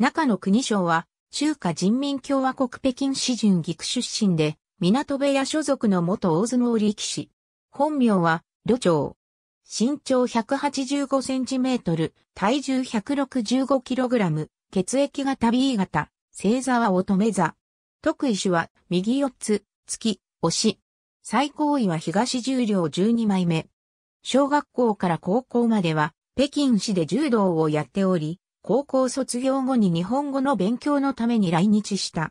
中野国省は、中華人民共和国北京市準岐区出身で、港部屋所属の元大相撲力士。本名は、旅長。身長185センチメートル、体重165キログラム、血液型 B 型、星座は乙女座。特異種は、右四つ、月、押し。最高位は東十両12枚目。小学校から高校までは、北京市で柔道をやっており、高校卒業後に日本語の勉強のために来日した。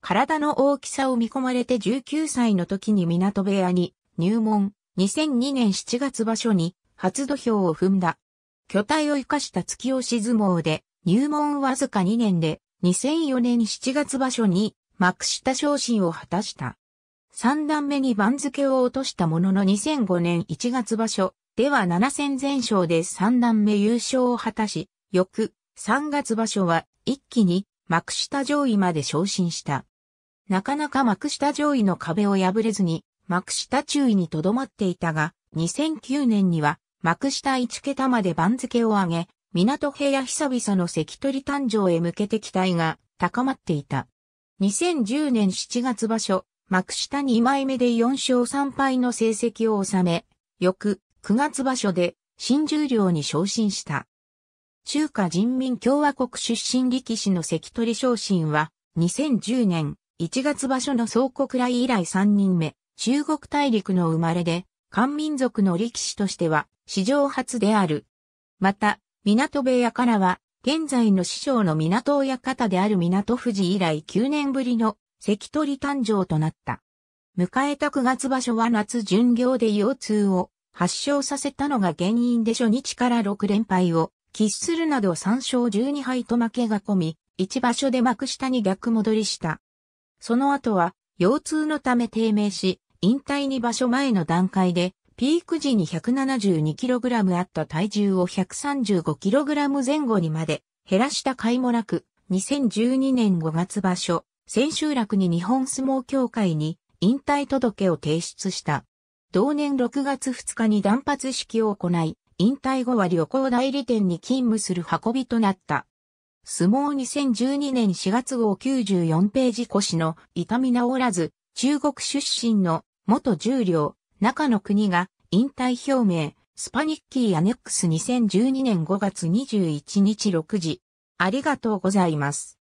体の大きさを見込まれて19歳の時に港部屋に入門、2002年7月場所に初土俵を踏んだ。巨体を生かした突き押し相撲で入門わずか2年で2004年7月場所に幕下昇進を果たした。3段目に番付を落としたものの2005年1月場所では7戦全勝で3段目優勝を果たし、翌3月場所は一気に幕下上位まで昇進した。なかなか幕下上位の壁を破れずに幕下中位にとどまっていたが、2009年には幕下1桁まで番付を上げ、港平屋。久々の関取誕生へ向けて期待が高まっていた。2010年7月場所、幕下2枚目で4勝3敗の成績を収め、翌9月場所で新十両に昇進した。中華人民共和国出身力士の関取昇進は、2010年1月場所の総国来以来3人目、中国大陸の生まれで、漢民族の力士としては、史上初である。また、港部屋からは、現在の師匠の港親方である港富士以来9年ぶりの関取誕生となった。迎えた9月場所は夏巡業で腰痛を発症させたのが原因で初日から6連敗を喫するなど3勝12敗と負けが込み、一場所で幕下に逆戻りした。その後は、腰痛のため低迷し、引退に場所前の段階で、ピーク時に 172kg あった体重を 135kg 前後にまで減らした甲斐もなく、2012年5月場所、千秋楽に日本相撲協会に引退届を提出した。同年6月2日に断髪式を行い、引退後は旅行代理店に勤務する運びとなった。相撲2012年4月号94ページ腰の痛み治らず、中国出身の元重量、中野国が引退表明、スパニッキーアネックス2012年5月21日6時。ありがとうございます。